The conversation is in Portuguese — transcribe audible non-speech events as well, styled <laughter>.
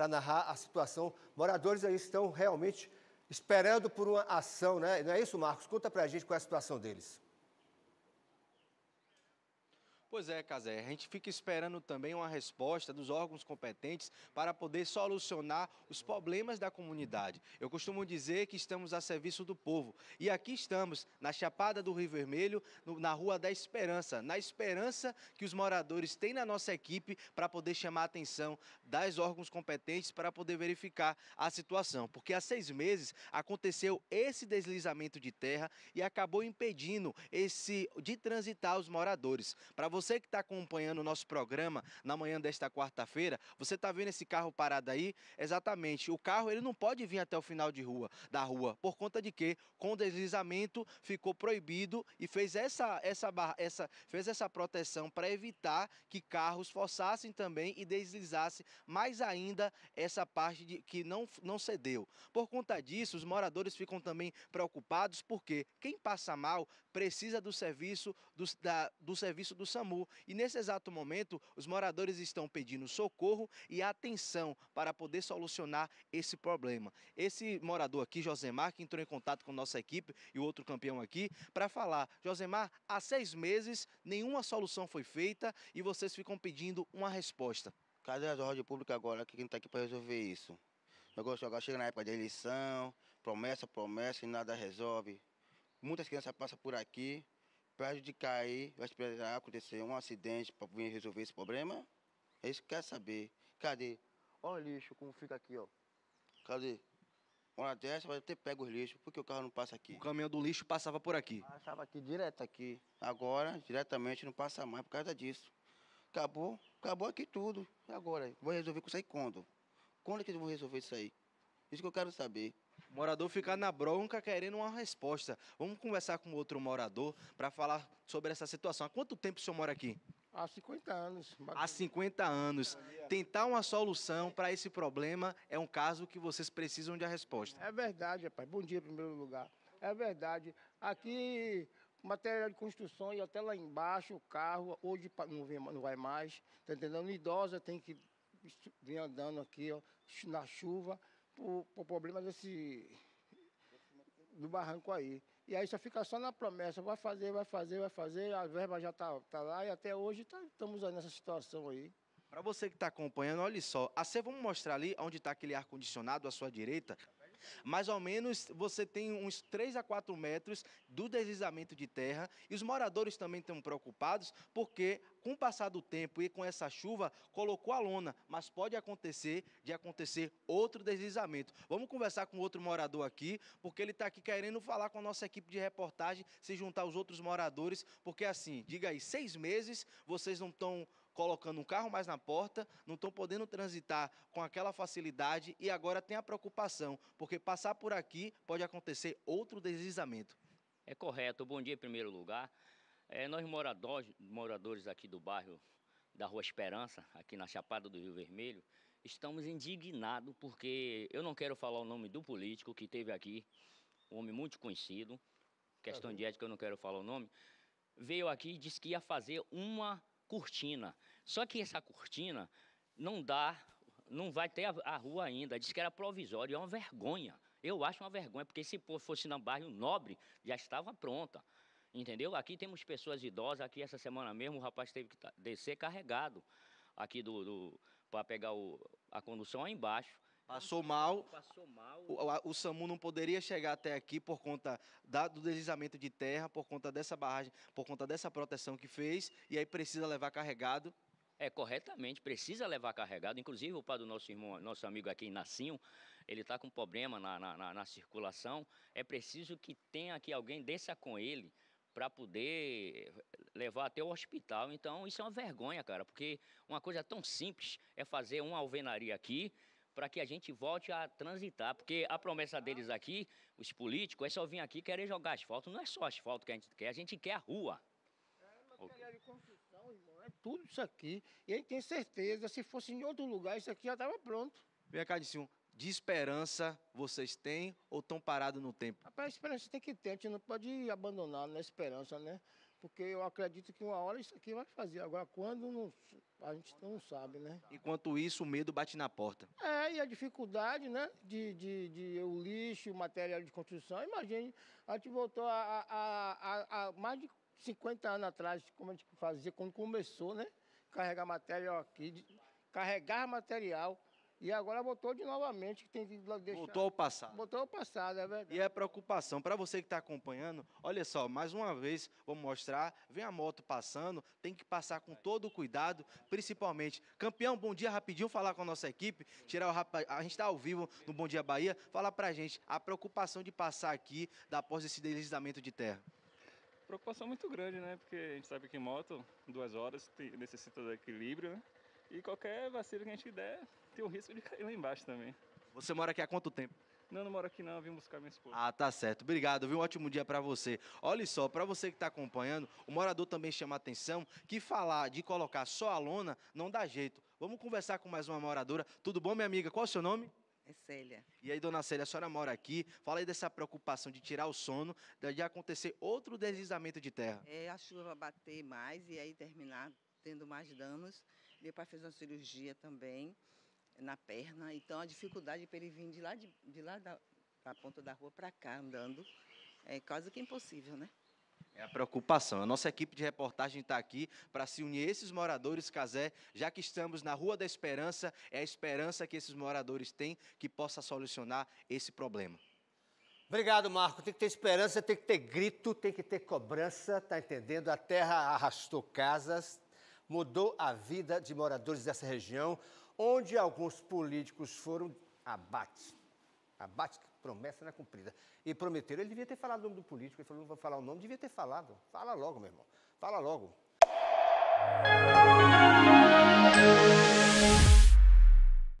para narrar a situação. Moradores aí estão realmente esperando por uma ação, né? Não é isso, Marcos? Conta para a gente qual é a situação deles. Pois é, Casé, a gente fica esperando também uma resposta dos órgãos competentes para poder solucionar os problemas da comunidade. Eu costumo dizer que estamos a serviço do povo. E aqui estamos, na Chapada do Rio Vermelho, no, na Rua da Esperança, na esperança que os moradores têm na nossa equipe para poder chamar a atenção das órgãos competentes para poder verificar a situação. Porque há seis meses aconteceu esse deslizamento de terra e acabou impedindo esse de transitar os moradores. Para você você que está acompanhando o nosso programa na manhã desta quarta-feira, você está vendo esse carro parado aí? Exatamente. O carro ele não pode vir até o final de rua, da rua, por conta de que com o deslizamento ficou proibido e fez essa, essa, barra, essa, fez essa proteção para evitar que carros forçassem também e deslizassem mais ainda essa parte de, que não, não cedeu. Por conta disso, os moradores ficam também preocupados porque quem passa mal precisa do serviço do, da, do serviço do SAMU. SAMU e nesse exato momento os moradores estão pedindo socorro e atenção para poder solucionar esse problema. Esse morador aqui, Josemar, que entrou em contato com nossa equipe e o outro campeão aqui, para falar, Josemar, há seis meses nenhuma solução foi feita e vocês ficam pedindo uma resposta. Cadê a ordem pública agora quem está aqui para resolver isso? Negócio agora chega na época da eleição, promessa, promessa e nada resolve. Muitas crianças passam por aqui, para de cair, vai esperar acontecer um acidente para vir resolver esse problema? É isso que quer saber. Cadê? Olha o lixo como fica aqui, ó. Cadê? Uma hora dessa vai até pego os lixos. porque o carro não passa aqui? O caminhão do lixo passava por aqui. Passava aqui direto aqui. Agora, diretamente, não passa mais por causa disso. Acabou, acabou aqui tudo. E agora? Vou resolver com isso aí quando? Quando é que eu vou resolver isso aí? Isso que eu quero saber. O morador fica na bronca querendo uma resposta. Vamos conversar com outro morador para falar sobre essa situação. Há quanto tempo o senhor mora aqui? Há 50 anos. Há 50 anos. Tentar uma solução para esse problema é um caso que vocês precisam de a resposta. É verdade, rapaz. Bom dia, em primeiro lugar. É verdade. Aqui, material de construção e até lá embaixo, o carro, hoje não, vem, não vai mais, tá entendendo? Idosa tem que vir andando aqui ó, na chuva o problema desse. do barranco aí. E aí só fica só na promessa, vai fazer, vai fazer, vai fazer, a verba já está tá lá e até hoje tá, estamos aí nessa situação aí. Para você que está acompanhando, olha só. A C, vamos mostrar ali onde está aquele ar-condicionado à sua direita. Mais ou menos você tem uns 3 a 4 metros do deslizamento de terra e os moradores também estão preocupados porque com o passar do tempo e com essa chuva colocou a lona, mas pode acontecer de acontecer outro deslizamento. Vamos conversar com outro morador aqui, porque ele está aqui querendo falar com a nossa equipe de reportagem, se juntar aos outros moradores, porque assim, diga aí, seis meses vocês não estão colocando um carro mais na porta, não estão podendo transitar com aquela facilidade e agora tem a preocupação, porque passar por aqui pode acontecer outro deslizamento. É correto. Bom dia, em primeiro lugar. É, nós moradores, moradores aqui do bairro da Rua Esperança, aqui na Chapada do Rio Vermelho, estamos indignados porque eu não quero falar o nome do político que teve aqui, um homem muito conhecido, questão tá de ética eu não quero falar o nome, veio aqui e disse que ia fazer uma cortina. Só que essa cortina não dá, não vai ter a, a rua ainda. Diz que era provisório, é uma vergonha. Eu acho uma vergonha, porque se fosse na bairro nobre, já estava pronta. Entendeu? Aqui temos pessoas idosas, aqui essa semana mesmo o rapaz teve que descer carregado aqui do, do para pegar o, a condução aí embaixo. Passou mal. Passou mal. O, o, SAMU não poderia chegar até aqui por conta da, do deslizamento de terra, por conta dessa barragem, por conta dessa proteção que fez, e aí precisa levar carregado é, corretamente, precisa levar carregado. Inclusive, o pai do nosso irmão, nosso amigo aqui em Nacinho, ele está com problema na, na, na, circulação. É preciso que tenha aqui alguém desça com ele para poder levar até o hospital. Então, isso é uma vergonha, cara, porque uma coisa tão simples é fazer uma alvenaria aqui para que a gente volte a transitar, porque a promessa deles aqui, os políticos, é só vir aqui querer jogar asfalto. Não é só asfalto que a gente quer, a gente quer a rua. É, é tudo isso aqui. E aí tem certeza, se fosse em outro lugar, isso aqui já estava pronto. Vem cá, Dicinho, de esperança vocês têm ou estão parados no tempo? Rapaz, a esperança tem que ter, a gente não pode abandonar na esperança, né? Porque eu acredito que uma hora isso aqui vai fazer. Agora, quando, não, a gente não sabe, né? Enquanto isso, o medo bate na porta. É, e a dificuldade, né? De, de, de o lixo, o material de construção. Imagine, a gente voltou a, a, a, a mais de 50 anos atrás, como a gente fazia, quando começou, né? Carregar material aqui, de, carregar material. E agora voltou de novamente, que tem que deixar. Voltou ao passado. Voltou ao passado, é verdade. E a é preocupação, para você que está acompanhando, olha só, mais uma vez, vou mostrar, vem a moto passando, tem que passar com todo o cuidado, principalmente. Campeão, bom dia, rapidinho falar com a nossa equipe, tirar o rapaz, a gente está ao vivo no Bom Dia Bahia, fala para a gente a preocupação de passar aqui após esse deslizamento de terra preocupação muito grande, né? Porque a gente sabe que moto, duas horas, tem, necessita do equilíbrio, né? E qualquer vacilo que a gente der, tem o risco de <laughs> cair lá embaixo também. Você mora aqui há quanto tempo? Não, não moro aqui não, eu vim buscar minha esposa. Ah, tá certo. Obrigado, viu? Um ótimo dia para você. Olha só, para você que está acompanhando, o morador também chama a atenção que falar de colocar só a lona não dá jeito. Vamos conversar com mais uma moradora. Tudo bom, minha amiga? Qual é o seu nome? É Célia. E aí, dona Célia, a senhora mora aqui. Fala aí dessa preocupação de tirar o sono, de acontecer outro deslizamento de terra. É a chuva bater mais e aí terminar tendo mais danos. Meu pai fez uma cirurgia também na perna, então a dificuldade para ele vir de lá, de, de lá da, da ponta da rua para cá andando é quase que impossível, né? É a preocupação. A nossa equipe de reportagem está aqui para se unir a esses moradores, Casé, já que estamos na Rua da Esperança, é a esperança que esses moradores têm que possa solucionar esse problema. Obrigado, Marco. Tem que ter esperança, tem que ter grito, tem que ter cobrança, tá entendendo? A terra arrastou casas, mudou a vida de moradores dessa região, onde alguns políticos foram abatidos. Abate promessa não é cumprida. E prometeram, ele devia ter falado o nome do político, ele falou, não vou falar o nome, devia ter falado. Fala logo, meu irmão. Fala logo.